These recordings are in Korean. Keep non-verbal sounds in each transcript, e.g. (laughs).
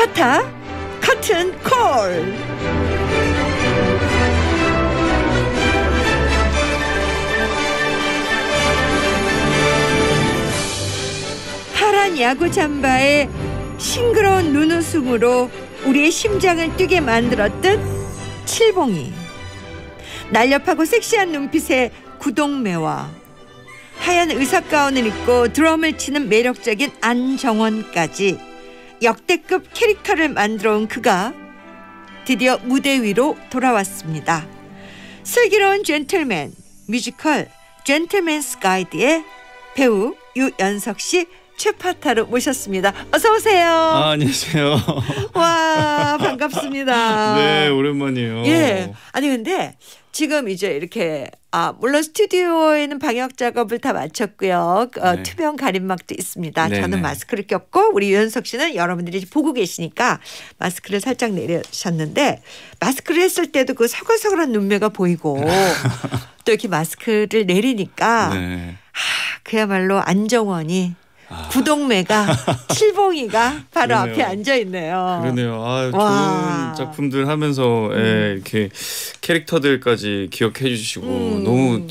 아파타 커튼 콜 파란 야구 잠바에 싱그러운 눈웃음으로 우리의 심장을 뛰게 만들었던 칠봉이 날렵하고 섹시한 눈빛에 구동매와 하얀 의사 가운을 입고 드럼을 치는 매력적인 안정원까지 역대급 캐릭터를 만들어 온 그가 드디어 무대 위로 돌아왔습니다. 슬기로운 젠틀맨 뮤지컬 젠틀맨스 가이드의 배우 유연석 씨 최파타로 모셨습니다. 어서 오세요. 아, 안녕하세요. (laughs) 와 반갑습니다. 네 오랜만이에요. 예 아니 근데 지금 이제 이렇게 아, 물론 스튜디오에는 방역 작업을 다 마쳤고요. 어, 네. 투명 가림막도 있습니다. 네네. 저는 네. 마스크를 꼈고 우리 유현석 씨는 여러분들이 보고 계시니까 마스크를 살짝 내려셨는데 마스크를 했을 때도 그 서글서글한 눈매가 보이고 (laughs) 또 이렇게 마스크를 내리니까 네. 하, 그야말로 안정원이 구동매가 (laughs) 칠봉이가 바로 그러네요. 앞에 앉아 있네요. 그러네요. 아, 좋은 작품들 하면서 예, 이렇게 캐릭터들까지 기억해 주시고 음. 너무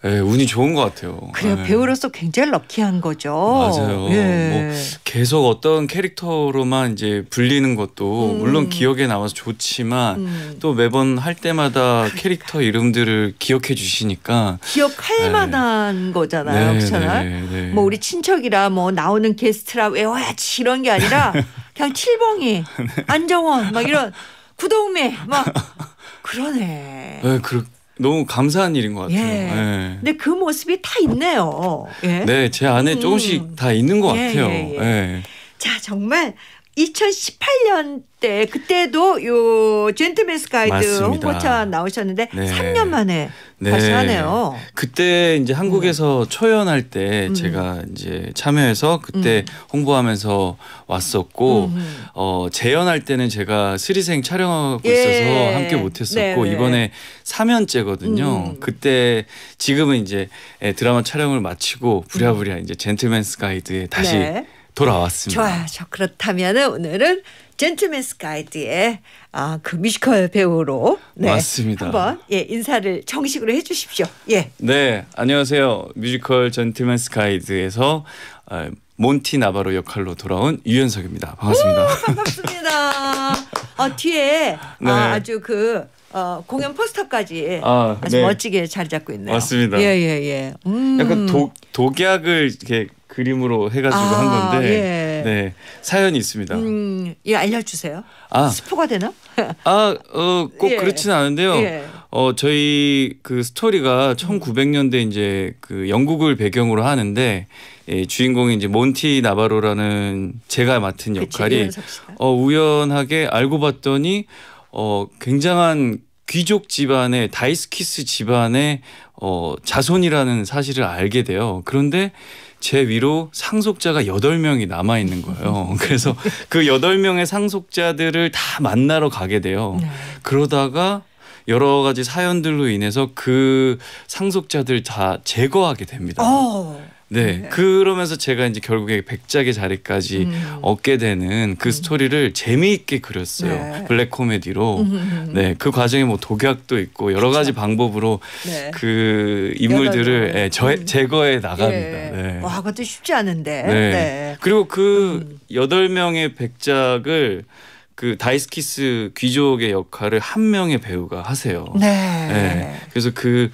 네, 운이 좋은 것 같아요. 그래요. 네. 배우로서 굉장히 럭키한 거죠. 맞아요. 예. 뭐 계속 어떤 캐릭터로만 이제 불리는 것도 음. 물론 기억에 남아서 좋지만 음. 또 매번 할 때마다 그러니까. 캐릭터 이름들을 기억해 주시니까 기억할 네. 만한 거잖아요. 네, 그렇잖아요. 네, 네. 뭐 우리 친척이라 뭐 나오는 게스트라 외워야지 이런 게 아니라 (laughs) 네. 그냥 칠봉이, 안정원 막 이런 구동매 막 (laughs) 그러네. 네, 그 너무 감사한 일인 것 같아요. 예. 예. 근데 그 모습이 다 있네요. 예. 네, 제 안에 조금씩 음. 다 있는 것 예, 같아요. 예, 예. 예. 자, 정말 2018년 때 그때도 요 젠틀맨스 가이드 홍보차 나오셨는데 네. 3년 만에 네. 다시 하네요. 그때 이제 한국에서 음. 초연할 때 음. 제가 이제 참여해서 그때 음. 홍보하면서 왔었고 음. 어, 재연할 때는 제가 스리생 촬영하고 예. 있어서 함께 못했었고 네. 네. 이번에 3연째거든요. 음. 그때 지금은 이제 예, 드라마 촬영을 마치고 부랴부랴 이제 젠틀맨스 가이드에 다시 네. 돌아왔습니다. 좋아요. 그렇다면 오늘은 젠틀맨스 가이드의 아, 그 뮤지컬 배우로 네, 맞습니다. 한번 예, 인사를 정식으로 해주십시오. 예. 네, 안녕하세요. 뮤지컬 젠틀맨스 가이드에서 아, 몬티 나바로 역할로 돌아온 유연석입니다. 반갑습니다. 오, 반갑습니다. 아, 뒤에 아, (laughs) 네. 아, 아주 그 어, 공연 포스터까지 아, 주 네. 멋지게 자리 잡고 있네요. 맞습니다. 예예예. 예, 예. 음. 약간 독 독약을 이렇게 그림으로 해가지고 아, 한 건데 예. 네 사연이 있습니다. 음, 예 알려주세요. 아 스포가 되나? 아어꼭 (laughs) 예. 그렇지 않은데요. 예. 어 저희 그 스토리가 1900년대 이제 그 영국을 배경으로 하는데 예, 주인공이 이제 몬티 나바로라는 제가 맡은 역할이 그치, 어 우연하게 알고 봤더니 어, 굉장한 귀족 집안의 다이스키스 집안의 어, 자손이라는 사실을 알게 돼요. 그런데 제 위로 상속자가 여 명이 남아 있는 거예요. (laughs) 그래서 그여 명의 상속자들을 다 만나러 가게 돼요. 네. 그러다가 여러 가지 사연들로 인해서 그 상속자들 다 제거하게 됩니다. 오. 어. 네. 네. 그러면서 제가 이제 결국에 백작의 자리까지 음. 얻게 되는 그 음. 스토리를 재미있게 그렸어요. 네. 그 블랙 코미디로. 음, 음, 음. 네. 그 과정에 뭐 독약도 있고 여러 그쵸? 가지 방법으로 네. 그 인물들을 예, 저, 제거해 나갑니다. 예. 네. 와, 그것도 쉽지 않은데. 네. 네. 그리고 그 여덟 명의 백작을 그 다이스키스 귀족의 역할을 한 명의 배우가 하세요. 네. 네. 그래서 그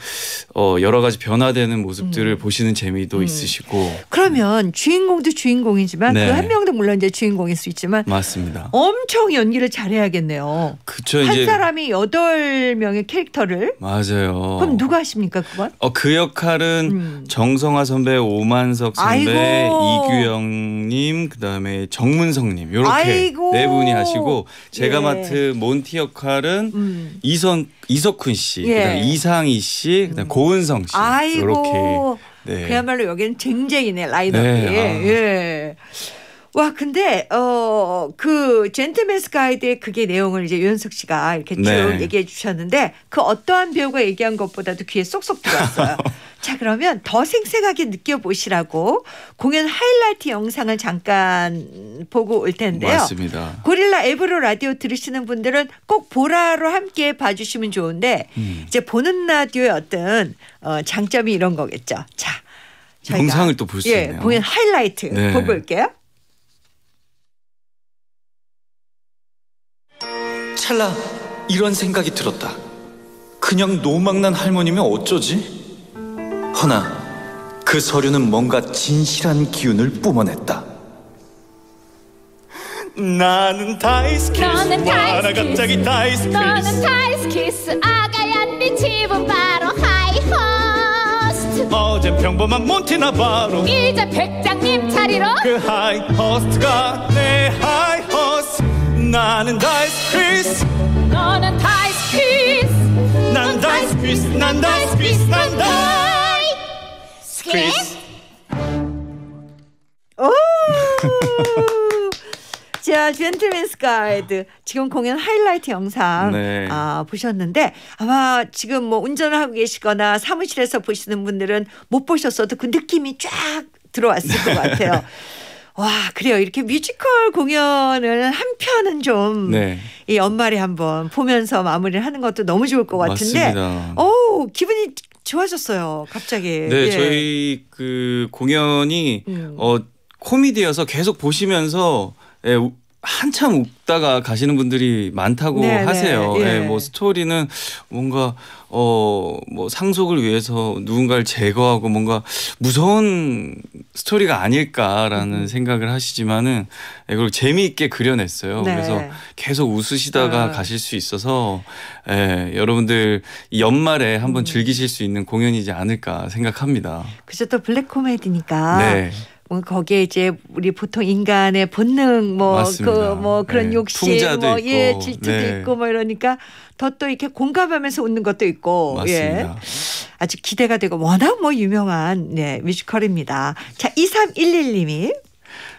어, 여러 가지 변화되는 모습들을 음. 보시는 재미도 음. 있으시고. 그러면 주인공도 주인공이지만 네. 그한 명도 물론 이제 주인공일 수 있지만. 맞습니다. 엄청 연기를 잘해야겠네요. 그쵸 한 사람이 여덟 명의 캐릭터를. 맞아요. 그럼 누가 하십니까 그건? 어그 역할은 음. 정성화 선배, 오만석 선배, 아이고. 이규영님, 그다음에 정문성님 이렇게 네 분이 하시고. 제가 예. 맡은 몬티 역할은 음. 이선 이석훈 씨, 예. 그다음 이상희 씨, 그다음 음. 고은성 씨아이렇게 네. 그야말로 여기는 쟁쟁이네 라인업이. 네. 아. 예. 와 근데 어 그 젠틀맨스 가이드의 그게 내용을 이제 유석 씨가 이렇게 쭉 네. 얘기해 주셨는데 그 어떠한 배우가 얘기한 것보다도 귀에 쏙쏙 들어왔어요. (laughs) 자 그러면 더 생생하게 느껴보시라고 공연 하이라이트 영상을 잠깐 보고 올 텐데요. 맞습니다. 고릴라 앱으로 라디오 들으시는 분들은 꼭 보라로 함께 봐주시면 좋은데 음. 이제 보는 라디오의 어떤 어, 장점이 이런 거겠죠. 자 영상을 또 볼수 예, 있네요. 공연 하이라이트 네. 보고 올게요. 찰나 이런 생각이 들었다. 그냥 노망난 할머니면 어쩌지? 허나 그 서류는 뭔가 진실한 기운을 뿜어냈다. 나는 다이스 키스 너는 갑자기 다이스 너는 다이스 키스 아가야 네 집은 바로 하이 호스트 어제 평범한 몬티나바로 이제 백장님 차리로 그 하이 호스트가 내 하이 호스트 나는 다이스 크리스 너는 다이스 크리난 다이스 크리난 다이스 크리난 다이스 크리 (laughs) 자, 젠틀맨스 가이드. 지금 공연 하이라이트 영상 네. 아, 보셨는데 아마 지금 뭐 운전을 하고 계시거나 사무실에서 보시는 분들은 못 보셨어도 그 느낌이 쫙 들어왔을 것 (laughs) 같아요. 와 그래요 이렇게 뮤지컬 공연을 한 편은 좀이 네. 연말에 한번 보면서 마무리를 하는 것도 너무 좋을 것 같은데 어 기분이 좋아졌어요 갑자기 네 예. 저희 그 공연이 음. 어 코미디여서 계속 보시면서 예, 한참 웃다가 가시는 분들이 많다고 네, 네. 하세요. 예. 네, 뭐 스토리는 뭔가 어뭐 상속을 위해서 누군가를 제거하고 뭔가 무서운 스토리가 아닐까라는 음. 생각을 하시지만은 그걸 재미있게 그려냈어요. 네. 그래서 계속 웃으시다가 네. 가실 수 있어서 예, 여러분들 연말에 한번 음. 즐기실 수 있는 공연이지 않을까 생각합니다. 그죠 또 블랙 코미디니까. 네. 뭐 거기에 이제 우리 보통 인간의 본능 뭐 그 뭐 그뭐 그런 네. 욕심 뭐 예 질투도 네. 있고 뭐 이러니까 더 또 이렇게 공감하면서 웃는 것도 있고 맞습니다. 예. 아직 기대가 되고 워낙 뭐 유명한 네 뮤지컬입니다. 자 2311님이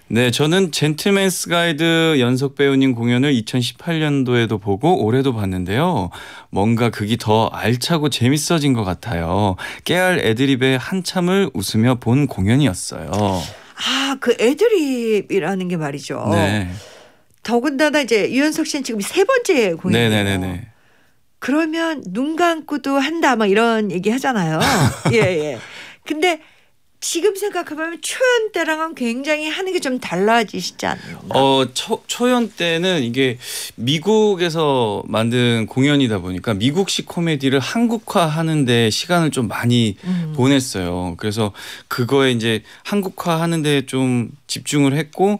네, 저는 젠틀맨스 가이드 연속 배우님 공연을 2018년도에도 보고 올해도 봤는데요. 뭔가 극이 더 알차고 재밌어진 것 같아요. 깨알 애드립에 한참을 웃으며 본 공연이었어요. 아, 그 애드립이라는 게 말이죠. 네. 더군다나 이제 유연석 씨는 지금 세 번째 공연이에요. 네네네. 그러면 눈 감고도 한다 막 이런 얘기 하잖아요. (laughs) 예 예. 근데 지금 생각해보면 초연 때랑은 굉장히 하는 게 좀 달라지시지 않나요? 어, 초, 초연 때는 이게 미국에서 만든 공연이다 보니까 미국식 코미디를 한국화하는데 시간을 좀 많이 음. 보냈어요. 그래서 그거에 이제 한국화하는데 좀 집중을 했고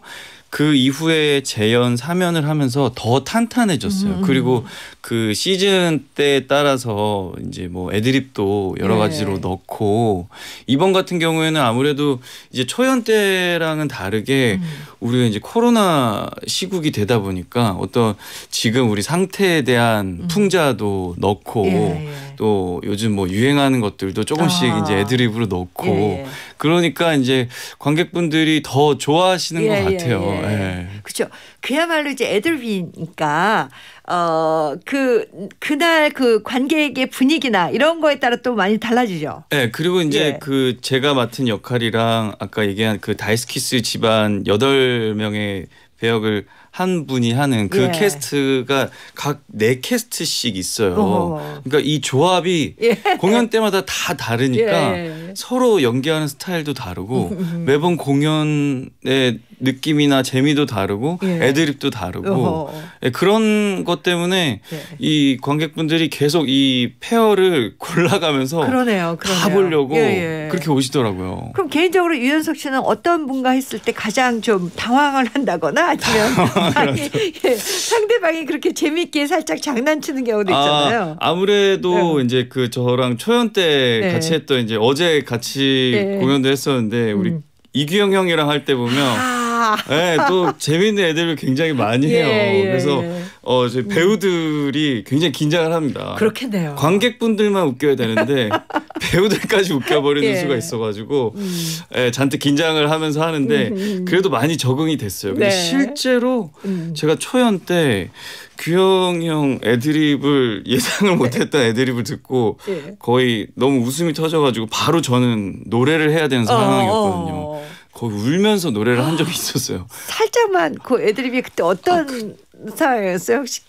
그 이후에 재연 사면을 하면서 더 탄탄해졌어요. 음. 그리고 그 시즌 때에 따라서 이제 뭐 애드립도 여러 네. 가지로 네. 넣고 이번 같은 경우에는 아무래도 이제 초연 때랑은 다르게 음. 우리가 이제 코로나 시국이 되다 보니까 어떤 지금 우리 상태에 대한 음. 풍자도 넣고 예, 예. 또 요즘 뭐 유행하는 것들도 조금씩 아. 이제 애드립으로 넣고 예. 예. 그러니까 이제 관객분들이 더 좋아하시는 예, 것 예, 같아요. 예. 그렇죠. 그야말로 이제 애드립이니까 어 그 그날 그 관객의 분위기나 이런 거에 따라 또 많이 달라지죠. 네, 그리고 이제 예. 그 제가 맡은 역할이랑 아까 얘기한 그 다이스키스 집안 여덟 명의 배역을 한 분이 하는 그 예. 캐스트가 각 네 캐스트씩 있어요. 어허. 그러니까 이 조합이 예. 공연 때마다 다 다르니까 예. 서로 연기하는 스타일도 다르고 (laughs) 음. 매번 공연의 느낌이나 재미도 다르고 예. 애드립도 다르고 예, 그런 것 때문에 예. 이 관객분들이 계속 이 페어를 (laughs) 골라가면서 그러네요. 그러네요. 다 보려고 그렇게 오시더라고요. 그럼 개인적으로 유연석 씨는 어떤 분과 했을 때 가장 좀 당황을 한다거나 아니면 (laughs) (laughs) 예. 상대방이 그렇게 재밌게 살짝 장난치는 경우도 아, 있잖아요. 아, 무래도 네. 이제 그 저랑 초연 때 네. 같이 했던 이제 어제 같이 네. 공연도 했었는데 우리 음. 이규영 형이랑 할 때 보면. 아. 아. 네, 또 재밌는 애들을 굉장히 많이 예, 해요. 예, 예, 그래서 예. 어, 저희 음. 배우들이 굉장히 긴장을 합니다. 그렇겠네요. 관객분들만 웃겨야 되는데 (laughs) 배우들까지 웃겨버리는 예. 수가 있어가지고 음. 네, 잔뜩 긴장을 하면서 하는데 음흠. 음, 음. 그래도 많이 적응이 됐어요. 근데 네. 실제로 음. 제가 초연 때 규영이 형 애드립을 (laughs) 예상을 네. 못했던 애드립을 듣고 거의 너무 웃음이 터져가지고 바로 저는 노래를 해야 되는 상황이었거든요. 어, 어. 거의 울면서 노래를 한 적이 아, 있었어요. 살짝만 그 애드립이 그때 어떤 아, 그... 상황이었어요? 혹시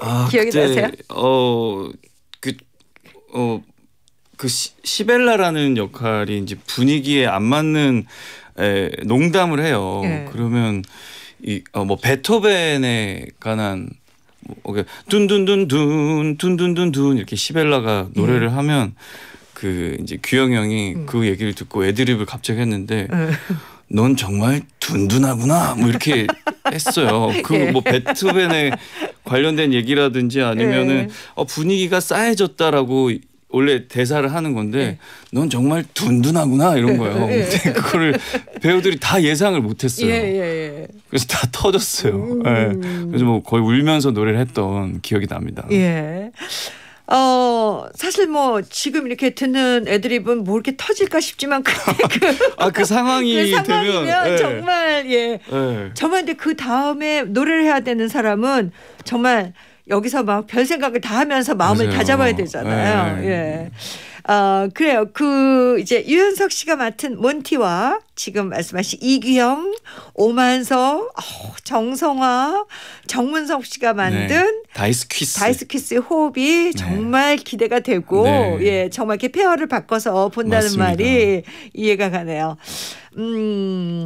아, 기억이 그때, 나세요? 어, 그, 어, 그 시, 시벨라라는 역할이 이제 분위기에 안 맞는 에, 농담을 해요. 네. 그러면 이뭐 어, 뭐 베토벤에 관한 뭐, 둔둔둔둔 둔둔둔둔 이렇게 시벨라가 노래를 음. 하면 그 이제 규영 형이 음. 그 얘기를 듣고 애드립을 갑자기 했는데 예. 넌 정말 든든하구나뭐 이렇게 (laughs) 했어요. 그뭐 예. 뭐 베토벤에 관련된 얘기라든지 아니면은 예. 어, 분위기가 싸해졌다라고 원래 대사를 하는 건데 예. 넌 정말 든든하구나 이런 예. 거예요. 예. 근데 그거를 배우들이 다 예상을 못했어요. 예, 그래서 다 터졌어요. 음. 그래서 뭐 거의 울면서 노래를 했던 기억이 납니다. 예. 어 사실 뭐 지금 이렇게 듣는 애드립은 뭐 이렇게 터질까 싶지만 그아그 (laughs) 아, 그 상황이 그 상황이면 되면, 예. 정말 예, 예. 정말 근데 그 다음에 노래를 해야 되는 사람은 정말 여기서 막 별 생각을 다 하면서 마음을 맞아요. 다 잡아야 되잖아요. 예. 예. 어, 그래요. 그 이제 유현석 씨가 맡은 몬티와 지금 말씀하신 이규영, 오만서, 어, 정성화, 정문석 씨가 네. 만든 네. 다이스 퀴스 다이스 퀴스의 호흡이 네. 정말 기대가 되고 네. 예, 정말 이렇게 페어를 바꿔서 본다는 맞습니다. 말이 이해가 가네요. 음.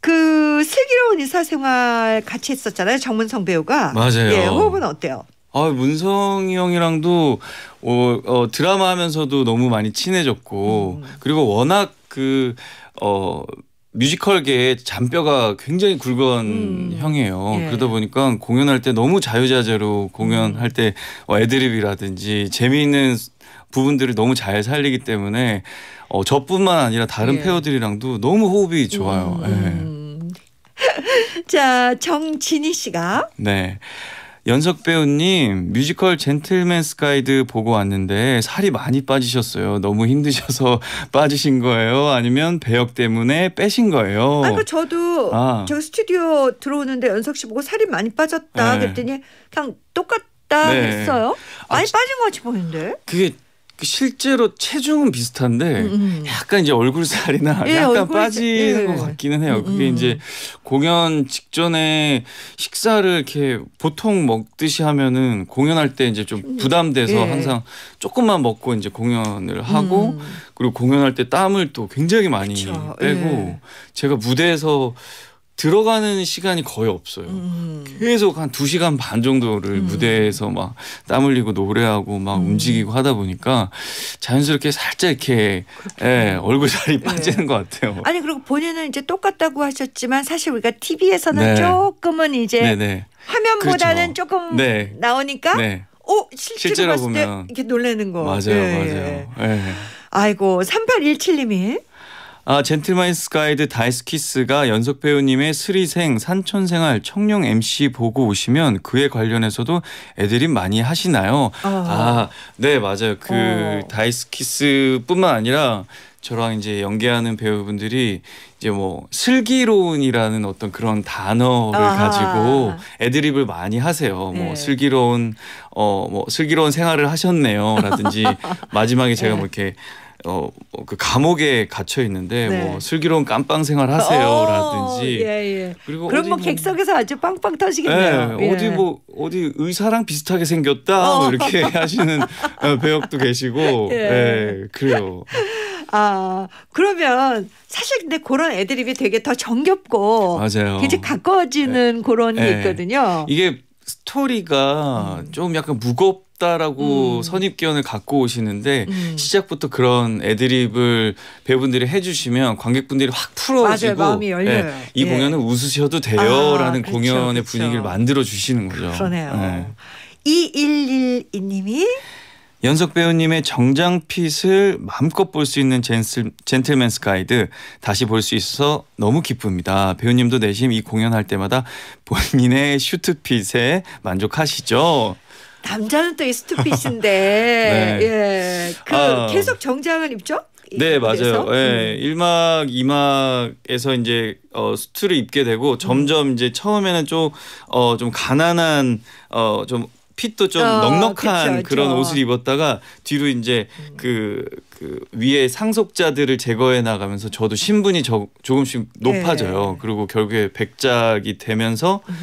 그 슬기로운 의사생활 같이 했었잖아요. 정문성 배우가. 맞아요. 예, 호흡은 어때요? 아, 문성이 형이랑도 어, 어, 드라마 하면서도 너무 많이 친해졌고 음. 그리고 워낙 그 어, 뮤지컬계에 잔뼈가 굉장히 굵은 음. 형이에요. 예. 그러다 보니까 공연할 때 너무 자유자재로 공연할 음. 때 어, 애드립이라든지 재미있는 부분들을 너무 잘 살리기 때문에 어, 저뿐만 아니라 다른 예. 페어들이랑도 너무 호흡이 좋아요. 음. 예. (laughs) 자 정진희 씨가 네. 연석 배우님 뮤지컬 젠틀맨스 가이드 보고 왔는데 살이 많이 빠지셨어요. 너무 힘드셔서 (laughs) 빠지신 거예요? 아니면 배역 때문에 빼신 거예요? 아그 저도 아. 저 스튜디오 들어오는데 연석 씨 보고 살이 많이 빠졌다 네. 그랬더니 그냥 똑같. 네. 했어요. 아, 많이 아, 빠진 것 같이 보이는데. 그게 그 실제로 체중은 비슷한데 음, 음. 약간 이제 얼굴 살이나 예, 약간 얼굴이... 빠지는 예. 것 같기는 해요. 음, 그게 음. 이제 공연 직전에 식사를 이렇게 보통 먹듯이 하면은 공연할 때 이제 좀 부담돼서 예. 항상 조금만 먹고 이제 공연을 음. 하고 음. 그리고 공연할 때 땀을 또 굉장히 많이 그쵸. 빼고 예. 제가 무대에서 들어가는 시간이 거의 없어요. 음. 계속 한2 시간 반 정도를 음. 무대에서 막 땀 흘리고 노래하고 막 음. 움직이고 하다 보니까 자연스럽게 살짝 이렇게 예, 얼굴 살이 네. 빠지는 것 같아요. 아니 그리고 본인은 이제 똑같다고 하셨지만 사실 우리가 TV에서는 네. 조금은 이제 네네. 네. 화면보다는 그렇죠. 조금 네. 나오니까 네. 오 실제로, 실제로 봤을 보면. 때 이렇게 놀래는 거. 맞아요, 예, 예. 맞아요. 예. 아이고 3817님이 아, 젠틀마인스 가이드 다이스키스가 연속 배우님의 스리생, 산촌생활, 청룡 MC 보고 오시면 그에 관련해서도 애드립 많이 하시나요? 아, 아 네, 맞아요. 그 어. 다이스키스뿐만 아니라 저랑 이제 연기하는 배우분들이 이제 뭐 슬기로운이라는 어떤 그런 단어를 아하. 가지고 애드립을 많이 하세요. 뭐 네. 어, 뭐 슬기로운 어뭐 슬기로운 생활을 하셨네요라든지 (laughs) 마지막에 제가 네. 뭐 이렇게 어, 뭐 그 감옥에 갇혀 있는데 뭐 네. 뭐 슬기로운 깜빵 생활하세요라든지 어, 예, 예. 그리고 그럼 뭐, 뭐, 객석에서 아주 빵빵 터지겠네요. 예, 예, 어디 뭐 어디 의사랑 비슷하게 생겼다 어. 뭐 이렇게 (laughs) 하시는 어, 배역도 계시고 예. 예. 그래요. 아 그러면 사실 근데 그런 애드립이 되게 더 정겹고 맞아요. 굉장히 가까워지는 예. 그런 게 예. 있거든요. 이게 스토리가 음. 좀 약간 무겁 싶다라고 음. 선입견을 갖고 오시는데 음. 시작부터 그런 애드립을 배우분들이 해주시면 관객분들이 확 풀어지고 마음이 예, 열려요. 네, 이 예. 공연은 웃으셔도 돼요라는 아, 그렇죠, 공연의 그렇죠. 분위기를 만들어 주시는 거죠. 그러네요. 네. 예. 2112님이 연석 배우님의 정장핏을 마음껏 볼 수 있는 젠슬, 젠틀맨스 가이드 다시 볼 수 있어서 너무 기쁩니다. 배우님도 내심 이 공연할 때마다 본인의 슈트핏에 만족하시죠? 남자는 또 이 스투피스인데 (laughs) 예. 네. 예. 그 아. 계속 정장을 입죠? 네 맞아요. 예, 음. 1막 2막에서 이제 어, 수트를 입게 되고 음. 점점 음. 이제 처음에는 좀어좀 어, 좀 가난한 어 좀 핏도 좀 어, 넉넉한 그쵸, 그런 저. 옷을 입었다가 뒤로 이제 그그 음. 그, 그 위에 상속자들을 제거해 나가면서 저도 신분이 저, 조금씩 높아져요. 네. 그리고 결국에 백작이 되면서 음.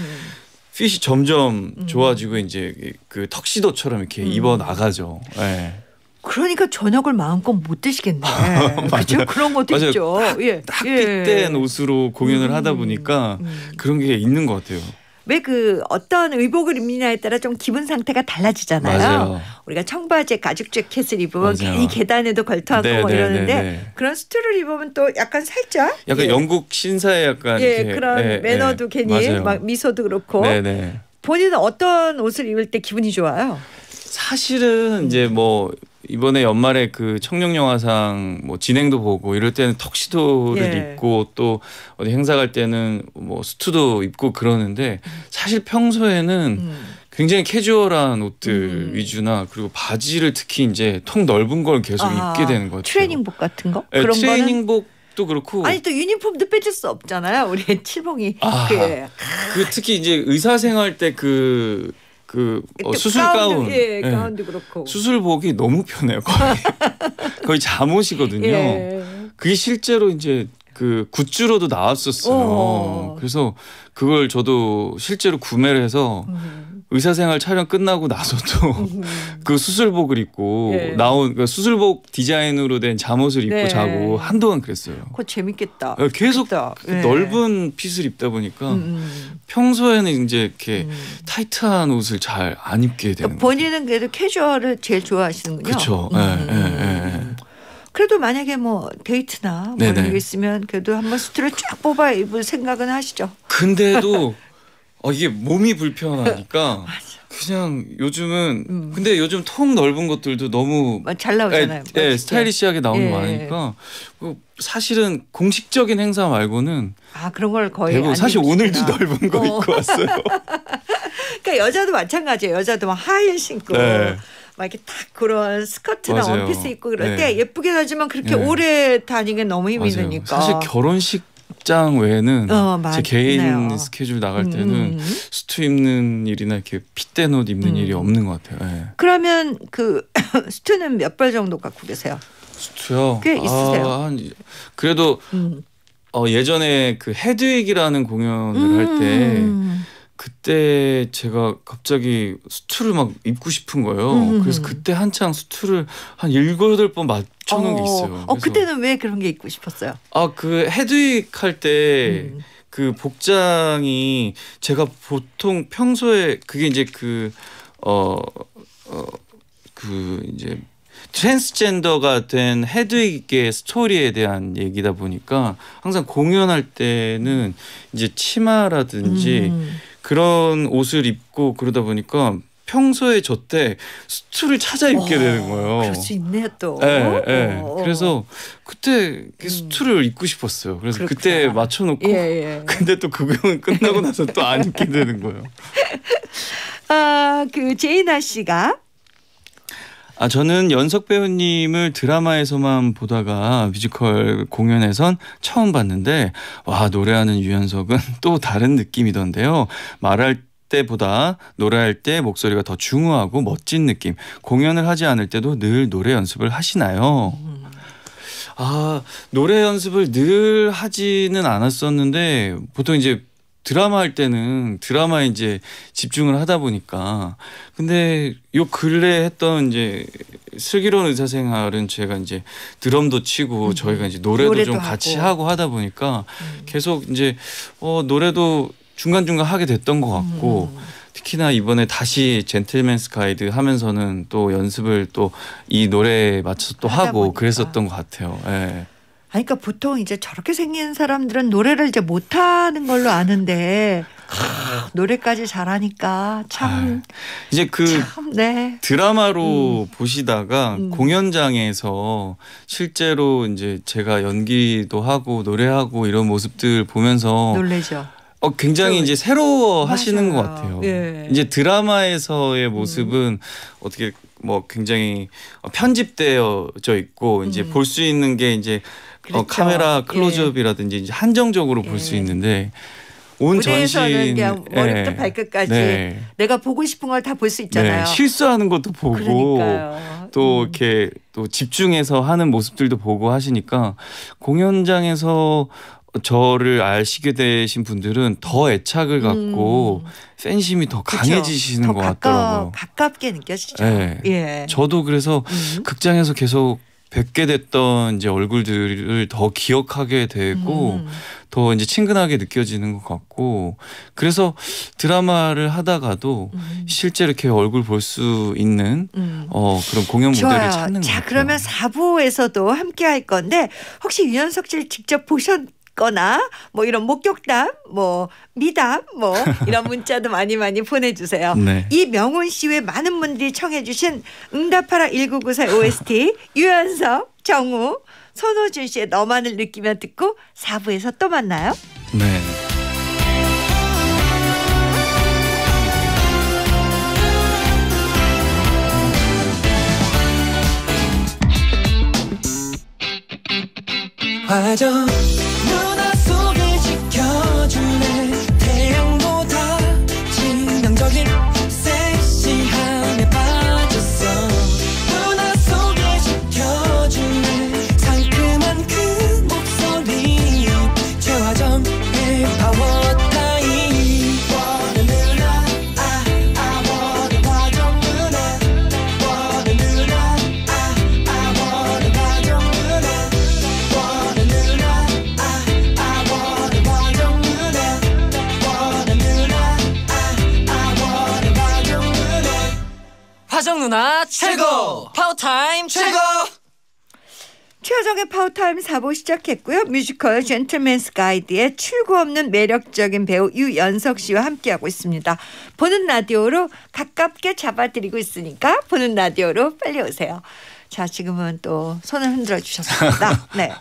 핏이 점점 음. 좋아지고 이제 그 턱시도처럼 이렇게 음. 입어 나가죠. 네. 예. 그러니까 저녁을 마음껏 못 드시겠네. (laughs) 그렇죠? 그런 것도 맞아요. 있죠. 딱, 예. 딱 핏된 예. 옷으로 공연을 음. 하다 보니까 음. 그런 게 있는 것 같아요. 왜그 어떤 의복을 입느냐에 따라 좀 기분 상태가 달라지잖아요. 맞아요. 우리가 청바지에 가죽 재킷을 입으면 괜히 계단에도 걸터앉고 네, 뭐 네, 이러는데 네, 네, 그런 수트를 입으면 또 약간 살짝 약간 예. 영국 신사의 약간 예, 이렇게. 그런 예, 매너도 네. 괜히 맞아요. 막 미소도 그렇고 본인은 어떤 옷을 입을 때 기분이 좋아요? 사실은 이제 뭐 이번에 연말에 그 청룡 영화상 뭐 진행도 보고 이럴 때는 턱시도를 예. 입고 또 어디 행사 갈 때는 뭐 수트도 입고 그러는데 사실 평소에는 음. 굉장히 캐주얼한 옷들 음. 위주나 그리고 바지를 특히 이제 통 넓은 걸 계속 아, 입게 되는 거죠. 트레이닝복 같은 거? 네, 그런 트레이닝복 거는? 또 그렇고 아니 또 유니폼도 빼줄 수 없잖아요 우리 (laughs) 칠봉이 아, 그, 예. 그 특히 이제 의사 생활 때그 그 어, 수술 가운, 가운 예, 예. 가운도 그렇고 수술복이 너무 편해요. 거의 (laughs) 거의 잠옷이거든요. 예. 그게 실제로 이제 그 굿즈로도 나왔었어요. 오. 그래서 그걸 저도 실제로 구매를 해서 음. 의사생활 촬영 끝나고 나서도 (laughs) 그 수술복을 입고 네. 나온 그 수술복 디자인으로 된 잠옷을 입고 네. 자고 한동안 그랬어요. 그거 재밌겠다. 예, 계속 재 그 예. 넓은 핏을 입다 보니까 음, 음. 평소에는 이제 이렇게 음. 타이트한 옷을 잘 안 입게 되는. 그러니까 본인은 그래도 캐주얼을 제일 좋아하시는군요. 그렇죠. 음. 그래도 만약에 뭐 데이트나 뭐 이런 게 있으면 그래도 한번 스트를 쫙 뽑아 입을 생각은 하시죠. 근데도 (laughs) 어, 이게 몸이 불편하니까 (laughs) 그냥 요즘은 음. 근데 요즘 통 넓은 것들도 너무 잘 나오잖아요. 예, 예 스타일리시하게 나오는 예. 거 예. 많으니까 그 사실은 공식적인 행사 말고는 아 그런 걸 거의 대부분 사실 오늘도 넓은 거 어. 입고 왔어요. (laughs) 그러니까 여자도 마찬가지예요. 여자도 막 하이힐 신고 네. 막 이렇게 딱 그런 스커트나 맞아요. 원피스 입고 그럴 때 네. 예쁘게 다지만 그렇게 네. 오래 다니기엔 너무 힘이 드니까. 사실 결혼식 직장 외에는 어, 제 개인 스케줄 나갈 음, 때는 음, 음. 수트 입는 일이나 이렇게 핏된 옷 입는 음. 일이 없는 것 같아요. 네. 그러면 그 (coughs) 수트는 몇벌 정도 갖고 계세요? 수트요? 꽤 있으세요? 아, 한, 그래도 음. 어, 예전에 그 헤드윅이라는 공연을 할때 음. 그때 제가 갑자기 수트를 막 입고 싶은 거예요. 음. 그래서 그때 한창 수트를 한 일곱 번 맞춰놓은 어. 게 있어요. 어 그때는 왜 그런 게 입고 싶었어요? 아그 헤드윅 할때 음. 그 복장이 제가 보통 평소에 그게 이제 그어어그 어, 어, 그 이제 트랜스젠더가 된 헤드윅의 스토리에 대한 얘기다 보니까 항상 공연할 때는 이제 치마라든지 음. 그런 옷을 입고 그러다 보니까 평소에 저 때 수트를 찾아 입게 오, 되는 거예요. 그럴 수 있네 또. 네, 네. 그래서 그때 음. 수트를 입고 싶었어요. 그래서 그렇구나. 그때 맞춰놓고 예, 예. (laughs) 근데 또 그거는 끝나고 나서 또 안 입게 되는 거예요. (laughs) 아그 제이나 씨가 아 저는 연석 배우님을 드라마에서만 보다가 뮤지컬 공연에선 처음 봤는데 와 노래하는 유연석은 (laughs) 또 다른 느낌이던데요. 말할 때보다 노래할 때 목소리가 더 중후하고 멋진 느낌. 공연을 하지 않을 때도 늘 노래 연습을 하시나요? 아 노래 연습을 늘 하지는 않았었는데 보통 이제 드라마 할 때는 드라마에 이제 집중을 하다 보니까 근데 요 근래 했던 이제 슬기로운 의사 생활은 제가 이제 드럼도 치고 음. 저희가 이제 노래도, 노래도 좀 하고. 같이 하고 하다 보니까 음. 계속 이제 어 노래도 중간중간 하게 됐던 것 같고 음. 특히나 이번에 다시 젠틀맨스 가이드 하면서는 또 연습을 또 이 노래에 맞춰서 또 하고 보니까. 그랬었던 것 같아요. 예. 아니, 그러니까 보통 이제 저렇게 생긴 사람들은 노래를 이제 못하는 걸로 아는데 아, 노래까지 잘하니까 참 아, 이제 그 참, 네. 드라마로 음. 보시다가 음. 공연장에서 실제로 이제 제가 연기도 하고 노래하고 이런 모습들 보면서 놀래죠. 어 굉장히 네. 이제 새로워 하시는 것 같아요. 예. 이제 드라마에서의 음. 모습은 음. 어떻게 뭐 굉장히 편집되어져 있고 이제 음. 볼수 있는 게 이제 그렇죠. 어, 카메라 예. 클로즈업이라든지 예. 이제 한정적으로 볼수 예. 있는데 온 전신 그 머리부터 예. 발끝까지 네. 내가 보고 싶은 걸 다 볼 수 있잖아요. 네. 실수하는 것도 보고 그러니까요. 또 음. 이렇게 또 집중해서 하는 모습들도 보고 하시니까 공연장에서 저를 아시게 되신 분들은 더 애착을 갖고 음. 팬심이 더 강해지시는 그쵸? 더것 가까워, 같더라고요. 가깝게 느껴지죠. 네. 예. 저도 그래서 음. 극장에서 계속 뵙게 됐던 이제 얼굴들을 더 기억하게 되고 음. 더 이제 친근하게 느껴지는 것 같고 그래서 드라마를 하다가도 음. 실제 이렇게 얼굴 볼 수 있는 음. 어, 그런 공연 좋아요. 무대를 찾는 거예요. 그러면 4부에서도 함께 할 건데 혹시 유연석 씨를 직접 보셨 있거나 뭐 이런 목격담, 뭐 미담, 뭐 (laughs) 이런 문자도 많이 많이 보내주세요. 네. 이 명훈 씨의 많은 분들이 청해주신 응답하라 1994 OST 유연석, 정우, 손호준 씨의 너만을 느끼며 듣고 4부에서 또 만나요. 네. 화정 3, 4부 시작했고요. 뮤지컬 젠틀맨스 가이드의 출구 없는 매력적인 배우 유연석 씨와 함께하고 있습니다. 보는 라디오로 가깝게 잡아드리고 있으니까 보는 라디오로 빨리 오세요. 자, 지금은 또 손을 흔들어 주셨습니다. (laughs) 네.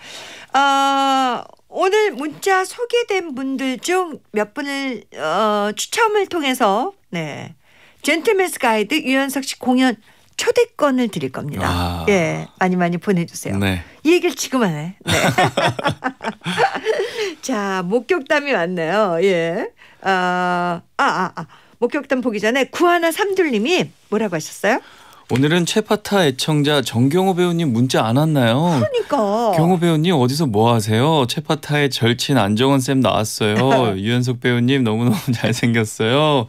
어, 오늘 문자 소개된 분들 중 몇 분을 어, 추첨을 통해서 네. 젠틀맨스 가이드 유연석 씨 공연 초대권을 드릴 겁니다. 아. 예, 많이 많이 보내주세요. 네. 이 얘기를 지금 하네. 네. (laughs) 자, 목격담이 왔네요. 예. 어, 아, 아, 아. 목격담 보기 전에 구하나 삼둘님이 뭐라고 하셨어요? 오늘은 최파타 애청자 정경호 배우님 문자 안 왔나요? 그러니까. 경호 배우님 어디서 뭐 하세요? 최파타의 절친 안정원 쌤 나왔어요. (laughs) 유연석 배우님 너무너무 (laughs) 잘생겼어요.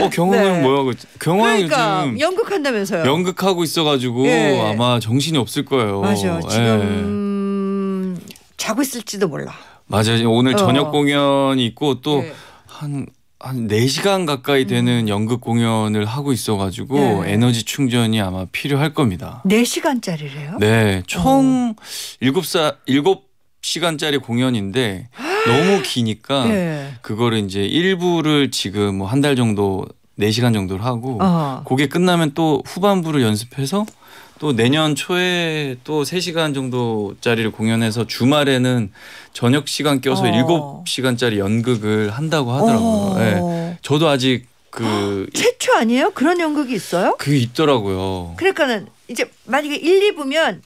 어 경호는 네. 뭐야? 경호 그러니까, 요즘 연극한다면서요. 연극하고 있어가지고 예. 아마 정신이 없을 거예요. 맞아 예. 지금 예. 자고 있을지도 몰라. 맞아요. 오늘 저녁 어. 공연이 있고 또한 예. 한 4시간 가까이 음. 되는 연극 공연을 하고 있어가지고 네. 에너지 충전이 아마 필요할 겁니다. 4시간짜리래요? 네. 총 일곱 사일 시간짜리 공연인데 (gasps) 너무 기니까 네. 그거를 이제 1부를 지금 뭐한달 정도 4시간 정도를 하고 어. 그게 끝나면 또 후반부를 연습해서 또 내년 초에 또 세시간 정도짜리를 공연해서 주말에는 저녁 시간 껴서 어. 일곱 시간짜리 연극을 한다고 하더라고요. 어. 예. 어. 저도 아직 그, 최초 아니에요? 그런 연극이 있어요? 그게 있더라고요. 그러니까는 이제 만약에 1, 2부면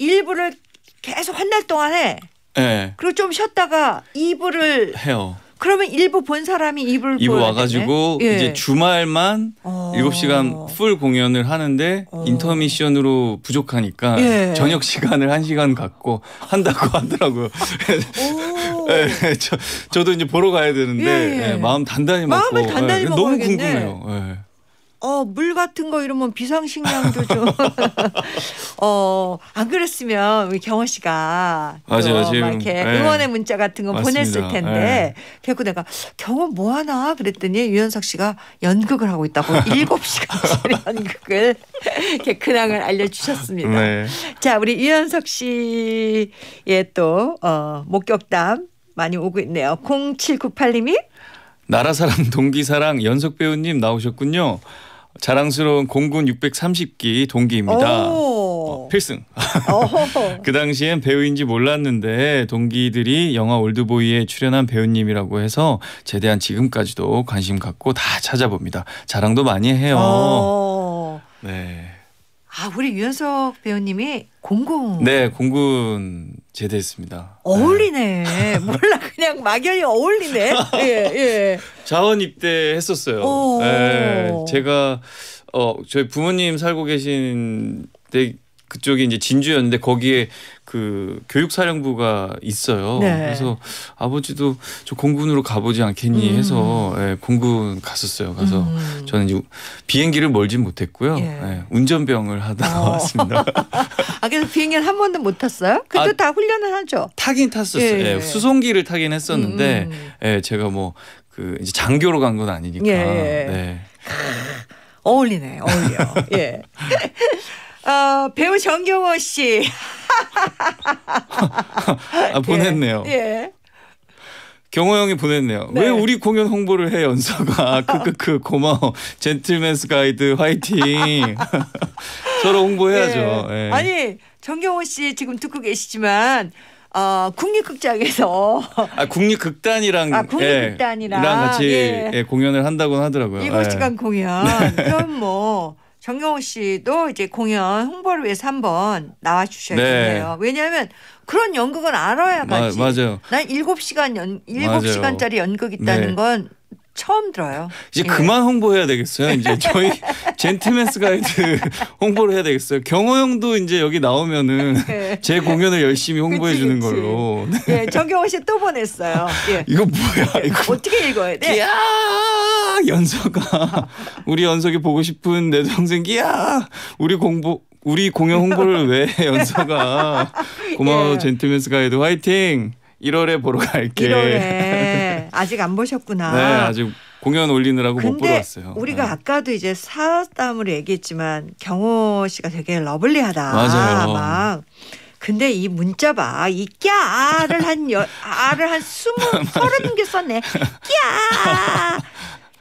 1부를 계속 한 달 동안 해. 예. 그리고 좀 쉬었다가 2부를 해요. 그러면 일부 본 사람이 입을 입부 와가지고 예. 이제 주말만 어. 7시간 풀 공연을 하는데 어. 인터미션으로 부족하니까 예. 저녁 시간을 1시간 갖고 한다고 하더라고요. (laughs) 예, 저, 저도 이제 보러 가야 되는데 예. 예 마음 단단히 먹고 마음을 단단히 먹 예, 너무 궁금해요. 예. 어, 물 같은 거 이러면 비상식량도 좀. (laughs) 어, 안 그랬으면 우리 경원 씨가. 맞아요, 지금. 이렇게 네. 응원의 문자 같은 거 맞습니다. 보냈을 예. 텐데. 결국 래 내가 경원 뭐 하나? 그랬더니 유현석 씨가 연극을 하고 있다고 7시간 (laughs) 연극을 (laughs) 이렇게 근황을 알려주셨습니다. 네. 자, 우리 유현석 씨의 또, 어, 목격담 많이 오고 있네요. 0798님이 나라 사랑 동기 사랑 연석 배우님 나오셨군요. 자랑스러운 공군 630기 동기입니다. 어, 필승. 어. (laughs) 그 당시엔 배우인지 몰랐는데 동기들이 영화 올드보이에 출연한 배우님이라고 해서 제대한 지금까지도 관심 갖고 다 찾아봅니다. 자랑도 많이 해요. 어. 네. 아, 우리 유연석 배우님이 공군. 네, 공군 제대했습니다. 어울리네. 네. (laughs) 몰라 그냥 막연히 어울리네. 예, 예. (laughs) 자원 입대했었어요. 네, 제가 어 저희 부모님 살고 계신 데 그쪽이 이제 진주였는데 거기에 그 교육사령부가 있어요. 네. 그래서 아버지도 저 공군으로 가보지 않겠니 음. 해서 예, 공군 갔었어요. 가서 음. 저는 이제 비행기를 멀진 못했고요. 예. 예, 운전병을 하다 어. 왔습니다. (laughs) 아 그래서 비행기를 한 번도 못 탔어요? 그래도 아, 다 훈련을 하죠. 타긴 탔었어요. 예. 예 수송기를 타긴 했었는데 음. 예, 제가 뭐 그 이제 장교로 간 건 아니니까. 예. 네. 어울리네, 어울려. (laughs) 예. 어, 배우 정경호 씨. 아, (laughs) 예. 보냈네요. 예. 예. 경호 형이 보냈네요. 네. 왜 우리 공연 홍보를 해 연서가 (laughs) 크크크 고마워 젠틀맨스 가이드 화이팅 (laughs) 서로 홍보해야죠. 예. 예. 아니 정경호 씨 지금 듣고 계시지만 어, 국립극장에서 아 국립극단이랑 아, 예. 국립극단이랑 같이 예. 공연을 한다고 하더라고요. 7시간 공연 그럼 뭐 정경호 씨도 이제 공연 홍보를 위해서 한 번 나와 주셔야겠네요. 네. 왜냐하면 그런 연극은 알아야 맞지. 맞아요. 난7 시간 연7 시간짜리 연극 있다는 네. 건 처음 들어요. 이제 예. 그만 홍보해야 되겠어요. 이제 저희 (laughs) 젠틀맨스 가이드 홍보를 해야 되겠어요. 경호 형도 이제 여기 나오면은 (laughs) 네. 제 공연을 열심히 홍보해 주는 걸로. 네. 예, 정경호 씨 또 보냈어요. 예. (laughs) 이거 뭐야? 예, 이거 어떻게 읽어야 돼? 야 연서가 우리 연석이 보고 싶은 내 동생 기야 우리 공부 우리 공연 홍보를 왜 연서가 고마워 예. 젠틀맨스 가이드 화이팅 1월에 보러 갈게. 1월에. 아직 안 보셨구나. 네, 아직 공연 올리느라고 못 보러 왔어요. 우리가 네. 아까도 이제 사담으로 얘기했지만 경호 씨가 되게 러블리하다. 맞아요. 막. 근데 이 문자봐 이 꺄를 한 여, 아를 한 스무 (laughs) 서른 개 썼네. 꺄. 아.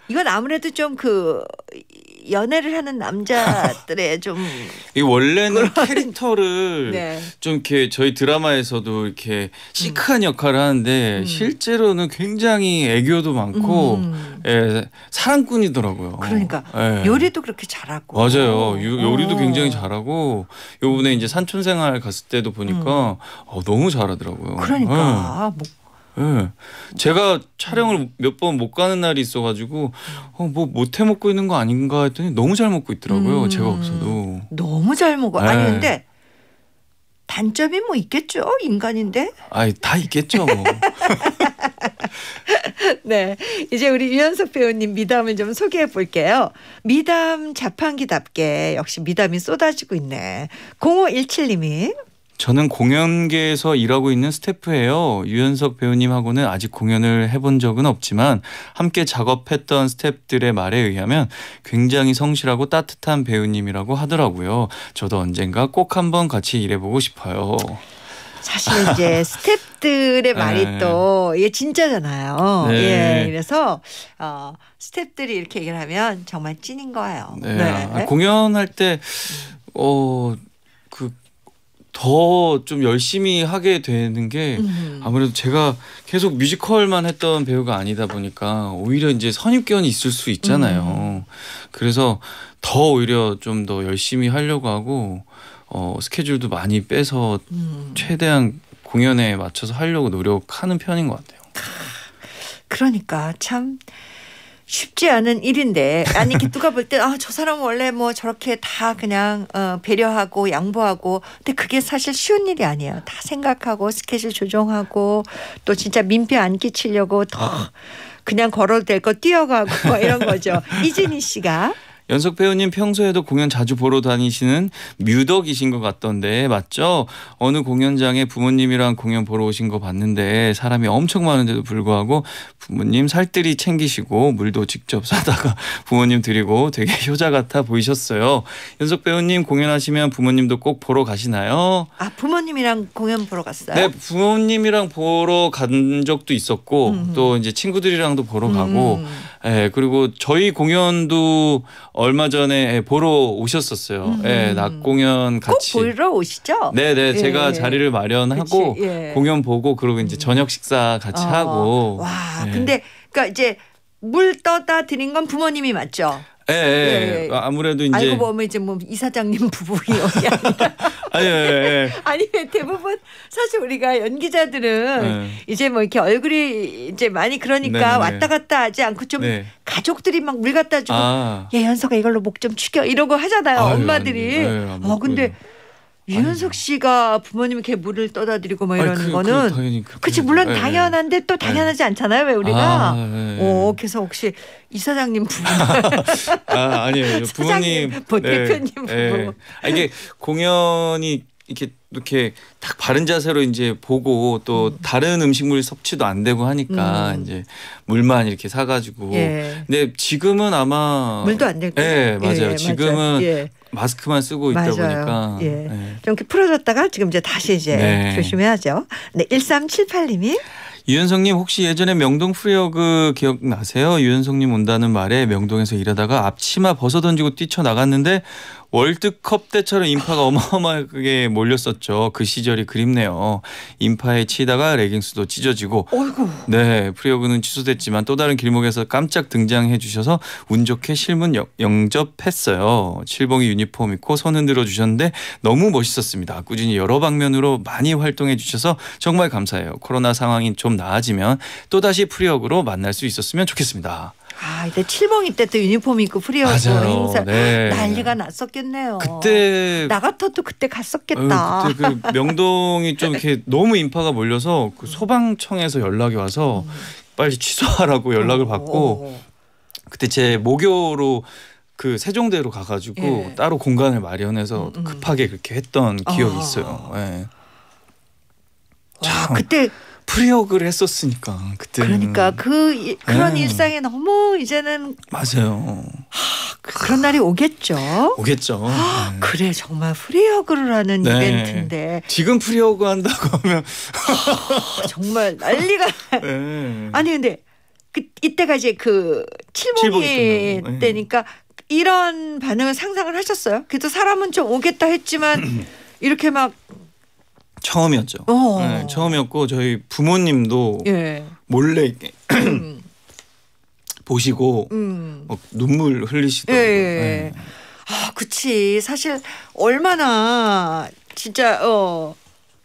이건 아무래도 좀그 연애를 하는 남자들의 (laughs) 좀이 원래는 캐릭터를 (laughs) 네. 좀 이렇게 저희 드라마에서도 이렇게 음. 시크한 음. 역할을 하는데 음. 실제로는 굉장히 애교도 많고 음. 예, 사랑꾼이더라고요. 그러니까 예. 요리도 그렇게 잘하고 맞아요. 요, 리도 어. 굉장히 잘하고 요번에 이제 산촌 생활 갔을 때도 보니까 음. 어, 너무 잘하더라고요. 그러니까 예. 뭐 네. 제가 촬영을 몇 번 못 가는 날이 있어가지고 어, 뭐 못 해 먹고 있는 거 아닌가 했더니 너무 잘 먹고 있더라고요. 음, 제가 없어도 너무 잘 먹어. 네. 아니 예. 근데 단점이 뭐 있겠죠 인간인데? 아이 다 있겠죠. 뭐. (laughs) 네, 이제 우리 유연석 배우님 미담을 좀 소개해 볼게요. 미담 자판기답게 역시 미담이 쏟아지고 있네. 0517님이 저는 공연계에서 일하고 있는 스태프예요. 유연석 배우님하고는 아직 공연을 해본 적은 없지만 함께 작업했던 스태프들의 말에 의하면 굉장히 성실하고 따뜻한 배우님이라고 하더라고요. 저도 언젠가 꼭 한번 같이 일해보고 싶어요. 사실 이제 (laughs) 스탭들의 말이 네. 또 이게 진짜잖아요. 네. 예. 그래서 어 스탭들이 이렇게 얘기를 하면 정말 찐인 거예요. 네. 네. 아, 공연할 때 어. 더좀 열심히 하게 되는 게 음. 아무래도 제가 계속 뮤지컬만 했던 배우가 아니다 보니까 오히려 이제 선입견이 있을 수 있잖아요. 음. 그래서 더 오히려 좀 더 열심히 하려고 하고 어, 스케줄도 많이 빼서 음. 최대한 공연에 맞춰서 하려고 노력하는 편인 것 같아요. 그러니까 참 쉽지 않은 일인데 아니 누가볼 때 아 저 사람 원래 뭐 저렇게 다 그냥 어, 배려하고 양보하고 근데 그게 사실 쉬운 일이 아니에요. 다 생각하고 스케줄 조정하고 또 진짜 민폐 안 끼치려고 더 어. 그냥 걸어도 될 거 뛰어가고 뭐 이런 거죠. 이진희 씨가 연석 배우님 평소에도 공연 자주 보러 다니시는 뮤덕이신 것 같던데 맞죠? 어느 공연장에 부모님이랑 공연 보러 오신 거 봤는데 사람이 엄청 많은데도 불구하고 부모님 살뜰히 챙기시고 물도 직접 사다가 (laughs) 부모님 드리고 되게 (laughs) 효자 같아 보이셨어요. 연석 배우님 공연하시면 부모님도 꼭 보러 가시나요? 아 부모님이랑 공연 보러 갔어요? 네 부모님이랑 보러 간 적도 있었고 음또 이제 친구들이랑도 보러 가고 음. 예, 그리고 저희 공연도 얼마 전에 예, 보러 오셨었어요. 음. 네, 예, 낮 공연 같이. 꼭 보러 오시죠? 네, 네. 예. 제가 자리를 마련하고 예. 공연 보고 그리고 이제 음. 저녁 식사 같이 어. 하고. 와, 네. 근데 그러니까 이제 물 떠다 드린 건 부모님이 맞죠? 예, 예, 예, 예. 예. 아무래도 이제 알고 보면 이제 뭐 이사장님 부부이요. 아, 예, 예. 예. (laughs) 아니 대부분 사실 우리가 연기자들은 네. 이제 뭐 이렇게 얼굴이 이제 많이 그러니까 네, 네, 왔다 갔다 하지 않고 좀 가족들이 막 물 갖다 주고 아. 예 현서가 이걸로 목 좀 축여 이러고 하잖아요 아유, 엄마들이. 아유, 어 근데 예. 유연석 씨가 부모님께 물을 떠다 드리고 막 뭐 이러는 아니, 그, 그, 거는 그, 당연히 그치 물론 네, 당연한데 네. 또 예. 당연하지 네. 않잖아요 왜 우리가 아, 오 어, 그래서 혹시 이사장님 부모 (laughs) 아 아니에요 (laughs) 부모님 뭐 대표님 부모 뭐. 아, 이게 공연이 이렇게 이렇게 딱 바른 자세로 이제 보고 또 음. 다른 음식물 섭취도 안 되고 하니까 음. 이제 물만 이렇게 사가지고. 예. 근데 지금은 아마 물도 안 되고. 예, 예 맞아요. 예, 지금은 맞아요. 마스크만 쓰고 있다 맞아요. 보니까. 예. 예. 좀 이렇게 풀어졌다가 지금 이제 다시 이제 네. 조심해야죠. 네, 1378님이. 유현성님 혹시 예전에 명동 프리어그 기억나세요? 유현성님 온다는 말에 명동에서 일하다가 앞치마 벗어 던지고 뛰쳐 나갔는데 월드컵 때처럼 인파가 (laughs) 어마어마하게 몰렸었죠. 그 시절이 그립네요. 인파에 치다가 레깅스도 찢어지고 어이구. 네, 프리어그는 취소됐지만 또 다른 길목에서 깜짝 등장해 주셔서 운 좋게 실문 여, 영접했어요. 칠봉이 유니폼 입고 손 흔들어 주셨는데 너무 멋있었습니다. 꾸준히 여러 방면으로 많이 활동해 주셔서 정말 감사해요. 코로나 상황이 좀 나아지면 또다시 프리어그로 만날 수 있었으면 좋겠습니다. 아, 이때 칠봉이 때 또 유니폼 입고 프리어스 행사 네. 난리가 났었겠네요. 그때 나 같아도 그때 갔었겠다. 어, 그때 그 명동이 좀 이렇게 너무 인파가 몰려서 그 소방청에서 연락이 와서 빨리 취소하라고 연락을 받고 어. 그때 제 모교로 그 세종대로 가가지고 예. 따로 공간을 마련해서 음, 음. 급하게 그렇게 했던 기억이 아. 있어요. 예. 와, 그때 프리그를 했었으니까 그때. 그러니까 그 그런 네. 일상에 너무 이제는 맞아요. 하, 그, 그런 날이 오겠죠. 오겠죠. 하, 아, 네. 그래 정말 프리허그를 하는 네. 이벤트인데 지금 프리허그 한다고 하면 하, 아, 정말 난리가. (laughs) 네. 아니 근데 그 이때가 이제 그 칠봉이 네. 때니까 이런 반응을 상상을 하셨어요? 그래도 사람은 좀 오겠다 했지만 (clears throat) 이렇게 막 처음이었죠. 어. 네, 처음이었고 저희 부모님도 예. 몰래 음. (clears throat) 보시고 음. 눈물 흘리시더라고요. 예, 예, 예. 네. 아, 그치. 사실 얼마나 진짜 어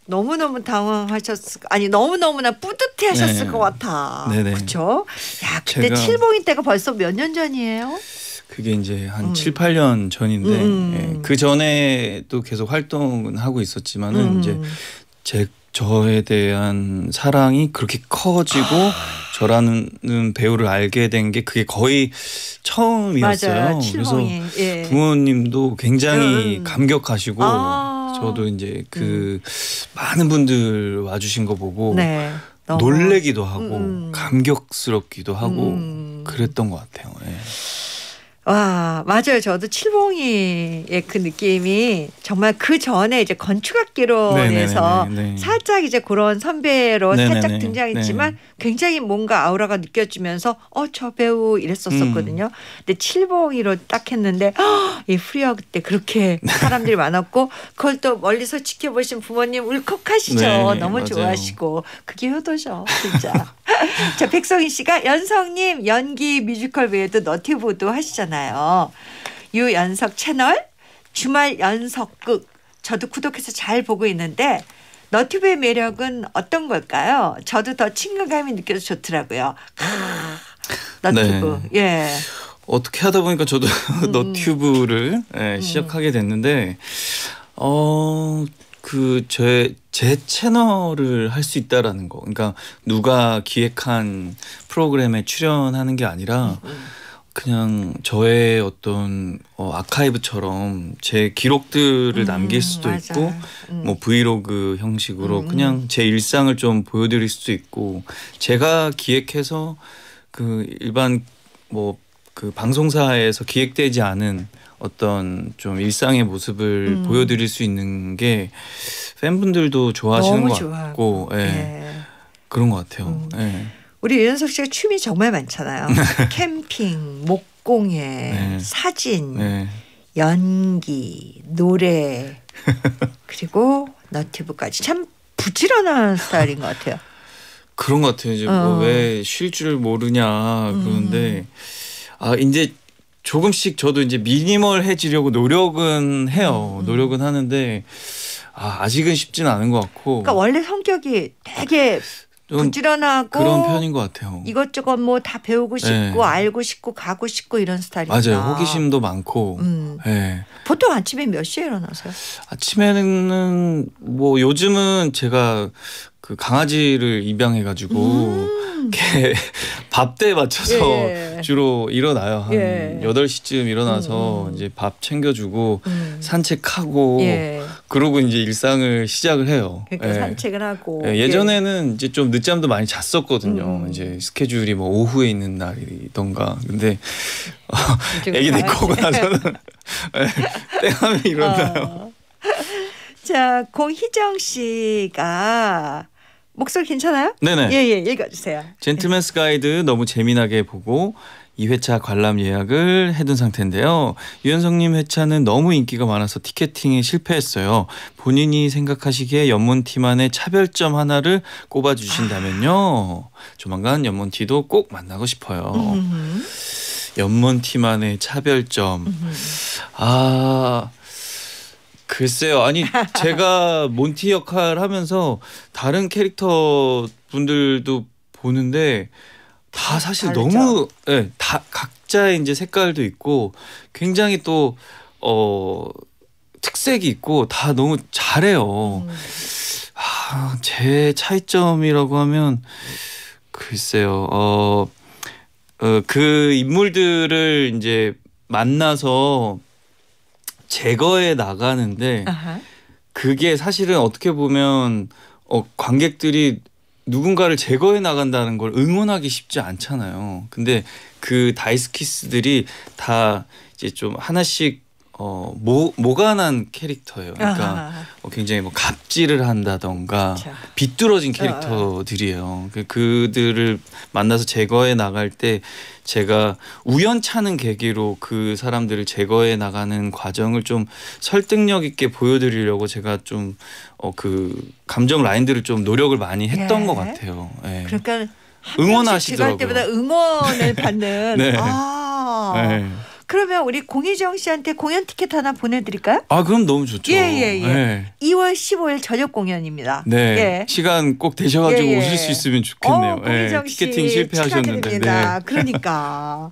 너무 너무 당황하셨을 아니 너무 너무나 뿌듯해하셨을 네. 것 같아. 그렇죠. 야 그때 제 7봉인 때가 벌써 몇 년 전이에요? 그게 이제 한 음. 7, 8년 전인데 음. 예, 그 전에도 계속 활동은 하고 있었지만은 음. 이제 제 저에 대한 사랑이 그렇게 커지고 아. 저라는 배우를 알게 된 게 그게 거의 처음이었어요. 그래서 예. 부모님도 굉장히 음, 음. 감격하시고 아. 저도 이제 그 음. 많은 분들 와주신 거 보고 네. 놀래기도 하고 감격스럽기도 하고 그랬던 것 같아요. 예. 와, 맞아요. 저도 칠봉이의 그 느낌이 정말 그 전에 이제 건축학개론에서 네. 살짝 이제 그런 선배로 네네네. 살짝 등장했지만 네네. 굉장히 뭔가 아우라가 느껴지면서 어, 저 배우 이랬었었거든요. 음. 근데 칠봉이로 딱 했는데 어, 이 후리어 그때 그렇게 사람들이 네. 많았고 그걸 또 멀리서 지켜보신 부모님 울컥하시죠. 네, 너무 맞아요. 좋아하시고 그게 효도죠. 진짜. (laughs) 자, 백성희 씨가 연성님 연기 뮤지컬 외에도 너티브도 하시잖아요. 있잖아요. 유연석 채널 주말 연속극 저도 구독해서 잘 보고 있는데 너튜브의 매력은 어떤 걸까요? 저도 더 친근감이 느껴서 좋더라고요. 너튜브 네. 예. 어떻게 하다 보니까 저도 음. (laughs) 너튜브를 예, 음. 시작하게 됐는데 어. 그제제 제 채널을 할 수 있다라는 거. 그러니까 누가 기획한 프로그램에 출연하는 게 아니라 음. 음. 그냥 저의 어떤 어, 아카이브처럼 제 기록들을 음, 남길 수도 맞아. 있고 음. 뭐 브이로그 형식으로 음. 그냥 제 일상을 좀 보여드릴 수도 있고 제가 기획해서 그 일반 뭐 그 방송사에서 기획되지 않은 어떤 좀 일상의 모습을 음. 보여드릴 수 있는 게 팬분들도 좋아하시는 것 좋아하고. 같고 예. 예. 그런 것 같아요. 음. 예. 우리 유연석 씨가 춤이 정말 많잖아요. 네. 캠핑, 목공예, 네. 사진, 네. 연기, 노래, 그리고 너튜브까지 참 부지런한 스타일인 것 같아요. 그런 것 같아요. 이제 뭐 어. 뭐왜 쉴 줄 모르냐 그런데 음. 아 이제 조금씩 저도 이제 미니멀해지려고 노력은 해요. 음. 노력은 하는데 아, 아직은 쉽지는 않은 것 같고. 그러니까 원래 성격이 되게 부지런하고 그런 편인 것 같아요. 이것저것 뭐 다 배우고 네. 싶고 네. 알고 싶고 가고 싶고 이런 스타일이나 맞아요. 호기심도 많고. 음. 네. 보통 아침에 몇 시에 일어나세요? 아침에는 뭐 요즘은 제가 그 강아지를 입양해가지고 음. 이렇게 (laughs) 밥때 맞춰서 예, 예. 주로 일어나요. 한 예. 8시쯤 일어나서 음. 이제 밥 챙겨주고 음. 산책하고 예. 그러고 이제 일상을 시작을 해요. 그러니까 예. 산책을 하고 예. 예. 전에는 이제 좀 늦잠도 많이 잤었거든요. 음. 이제 스케줄이 뭐 오후에 있는 날이던가. 근데 아기 (laughs) (laughs) 데리고 나서는 예, 때하면 일어나요. 어. 자, 공희정 씨가 목소리 괜찮아요? 네네. 예예 예, 읽어주세요. 젠틀맨스 가이드 너무 재미나게 보고 2회차 관람 예약을 해둔 상태인데요. 유현성님 회차는 너무 인기가 많아서 티켓팅에 실패했어요. 본인이 생각하시기에 연문팀 안에 차별점 하나를 꼽아주신다면요. 조만간 연문티도 꼭 만나고 싶어요. 음흠. 연문팀 안의 차별점. 음흠. 아 글쎄요. 아니 제가 (laughs) 몬티 역할 하면서 다른 캐릭터 분들도 보는데 다 아, 사실 다르죠? 너무 네, 다 각자의 이제 색깔도 있고 굉장히 또 어, 특색이 있고 다 너무 잘해요. 음. 아, 제 차이점이라고 하면 글쎄요. 어, 어, 그 인물들을 이제 만나서 제거해 나가는데 그게 사실은 어떻게 보면 어, 관객들이 누군가를 제거해 나간다는 걸 응원하기 쉽지 않잖아요. 근데 그 다이스키스들이 다 이제 좀 하나씩 어, 모, 모가난 캐릭터예요. 그러니까 어, 굉장히 뭐 갑질을 한다던가 그쵸. 비뚤어진 어, 캐릭터들이에요. 그, 그들을 만나서 제거해 나갈 때 제가 우연찮은 계기로 그 사람들을 제거해 나가는 과정을 좀 설득력 있게 보여드리려고 제가 좀 어, 그 감정 라인들을 좀 노력을 많이 했던 예. 것 같아요. 예. 그러니까 응원하시더라고요. 때마다 응원을 받는. (laughs) 네. 아. 네. 그러면 우리 공희정 씨한테 공연 티켓 하나 보내드릴까요? 아 그럼 너무 좋죠. 예예예. 예, 예. 예. 2월 15일 저녁 공연입니다. 네. 예. 시간 꼭 되셔가지고 예, 예. 오실 수 있으면 좋겠네요. 어, 공희정 씨 티켓팅 실패하셨는데. 네. 그러니까.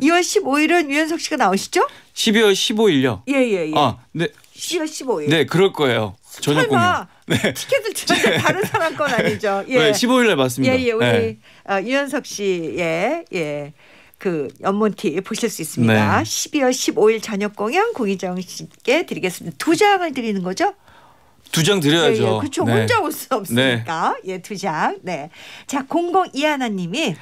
2월 15일은 유연석 씨가 나오시죠? 12월 15일요. 예예예. 아 네. 12월 15일. 네 그럴 거예요. 저녁 공연. 네. 티켓을 주는 다른 사람 건 아니죠. 네, 예. 네, 15일 날 맞습니다. 예예. 우리 네. 어, 유연석 씨의 예. 그 연문티 보실 수 있습니다. 네. 12월 15일 저녁 공연 공희정 씨께 드리겠습니다. 두 장을 드리는 거죠? 두 장 드려야죠. 예, 예, 그렇죠. 네. 혼자 올수 네. 없으니까. 네. 예, 두 장. 네. 자, 00 이하나 님이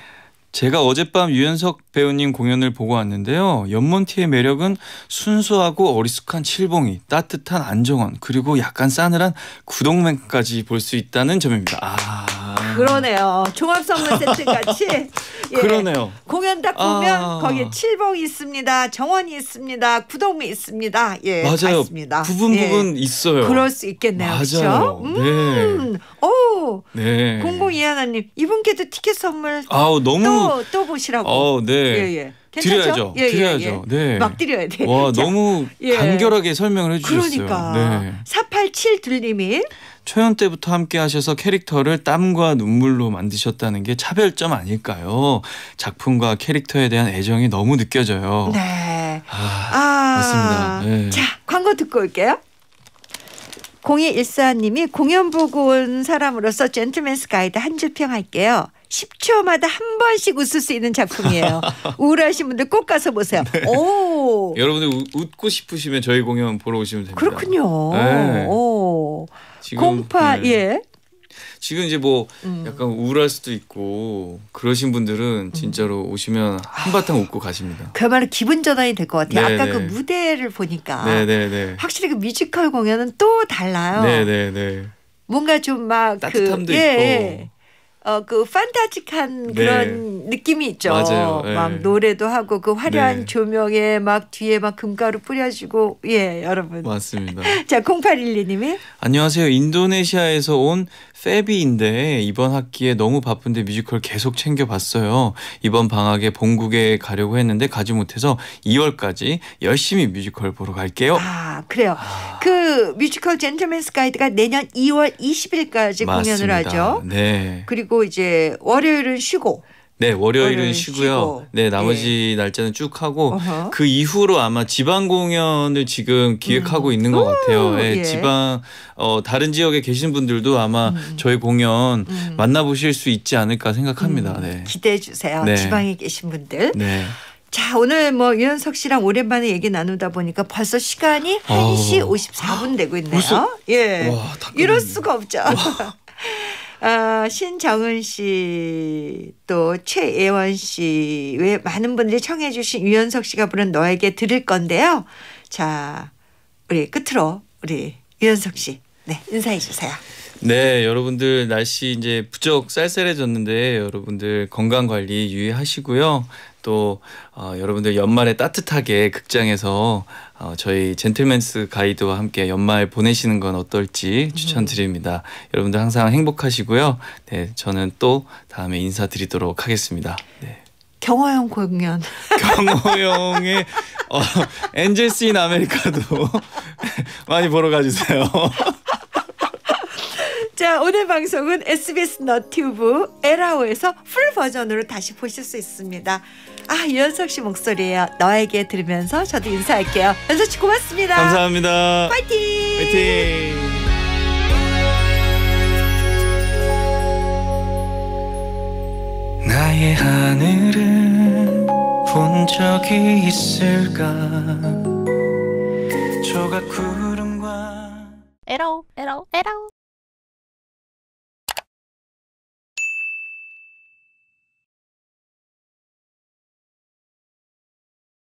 제가 어젯밤 유연석 배우님 공연을 보고 왔는데요. 연몬티의 매력은 순수하고 어리숙한 칠봉이, 따뜻한 안정원, 그리고 약간 싸늘한 구동맹까지 볼 수 있다는 점입니다. 아. 그러네요. 종합선물 (laughs) 세트 같이. 예. 그러네요. 공연 딱 보면 아. 거기에 칠봉이 있습니다. 정원이 있습니다. 구동이 있습니다. 예, 맞아요. 맞습니다. 부분 부분 예. 있어요. 그럴 수 있겠네요. 맞아요. 그렇죠? 음. 네. 오. 네. 공공이 하나님 이분께도 티켓 선물. 아우 너무 또, 또 보시라고. 어, 네. 예, 예. 괜찮죠? 드려야죠. 예, 예, 드려야죠. 예, 예. 네. 막 드려야 돼. 와, 자, 너무 예. 간결하게 설명을 해주셨어요. 그러니까. 네. 4 8 7 2님이 초연 때부터 함께 하셔서 캐릭터를 땀과 눈물로 만드셨다는 게 차별점 아닐까요? 작품과 캐릭터에 대한 애정이 너무 느껴져요. 네. 아, 아 맞습니다. 네. 자, 광고 듣고 올게요. 0214님이 공연 보고 온 사람으로서 젠틀맨스 가이드 한 줄 평할게요. 10초마다 한 번씩 웃을 수 있는 작품이에요. (laughs) 우울하신 분들 꼭 가서 보세요. 네. 오. 여러분들 웃고 싶으시면 저희 공연 보러 오시면 됩니다. 그렇군요. 네. 오. 지금, 공파 네. 음. 예. 지금 이제 뭐 음. 약간 우울할 수도 있고 그러신 분들은 음. 진짜로 오시면 한바탕 웃고 가십니다. 아, 그야말로 기분 전환이 될 것 같아요. 네네. 아까 그 무대를 보니까 네네네. 확실히 그 뮤지컬 공연은 또 달라요. 네네네. 뭔가 좀 막 따뜻함도 그, 예, 있고 예. 어, 그 판타지한 네. 그런 네. 느낌이 있죠. 맞아요. 네. 노래도 하고 그 화려한 네. 조명에 막 뒤에 막 금가루 뿌려지고 예, 여러분. 맞습니다. (laughs) 자, 0812님이 안녕하세요. 인도네시아에서 온 페비인데 이번 학기에 너무 바쁜데 뮤지컬 계속 챙겨봤어요. 이번 방학에 본국에 가려고 했는데 가지 못해서 2월까지 열심히 뮤지컬 보러 갈게요. 아 그래요. 아... 그 뮤지컬 젠틀맨스 가이드가 내년 2월 20일까지 맞습니다. 공연을 하죠. 네. 그리고 그리고 이제 월요일은 쉬고 네, 월요일은 월요일 쉬고요. 쉬고. 네, 예. 나머지 예. 날짜는 쭉 하고 어허. 그 이후로 아마 지방 공연을 지금 기획하고 음. 있는 것 같아요. 오, 음, 네, 예, 예. 지방 어, 다른 지역에 계신 분들도 아마 음. 저희 공연 음. 만나보실 수 있지 않을까 생각합니다. 음. 네. 기대해 주세요. 네. 지방에 계신 분들. 네. 자 오늘 뭐 윤현석 씨랑 오랜만에 얘기 나누다 보니까 벌써 시간이 1시 54분 어. 되고 있네요. 벌써? 예. 와, 이럴 수가 없죠. (laughs) 어, 신정은 씨, 또 최예원 씨, 왜 많은 분들이 청해주신 유연석 씨가 부른 너에게 들을 건데요. 자, 우리 끝으로 우리 유연석 씨, 네, 인사해 주세요. 네, 여러분들 날씨 이제 부쩍 쌀쌀해졌는데 여러분들 건강 관리 유의하시고요. 또 어, 여러분들 연말에 따뜻하게 극장에서 어, 저희 젠틀맨스 가이드와 함께 연말 보내시는 건 어떨지 음. 추천드립니다. 음. 여러분들 항상 행복하시고요. 네, 저는 또 다음에 인사드리도록 하겠습니다. 네. 경호용 공연. (laughs) 경호용의 어, 엔젤스 인 아메리카도 (laughs) 많이 보러 가주세요. (laughs) 자 오늘 방송은 SBS 너튜브 에라오에서 풀 버전으로 다시 보실 수 있습니다. 아 유현석 씨 목소리예요. 너에게 들으면서 저도 인사할게요. 연석 씨 고맙습니다. 감사합니다. 파이팅. 파이팅. 나의 하늘은 본 적이 있을까 조각 구름과 에러 에러 에러